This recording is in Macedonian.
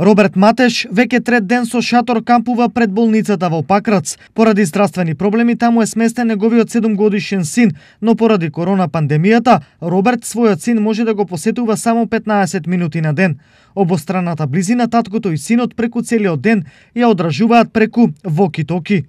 Роберт Матеш веќе трет ден со шатор кампува пред болницата во Пакрац. Поради здравствени проблеми таму е сместен неговиот 7 годишен син, но поради корона пандемијата, Роберт својот син може да го посетува само 15 минути на ден. Обостраната близина таткото и синот преку целиот ден ја одражуваат преку воки-токи.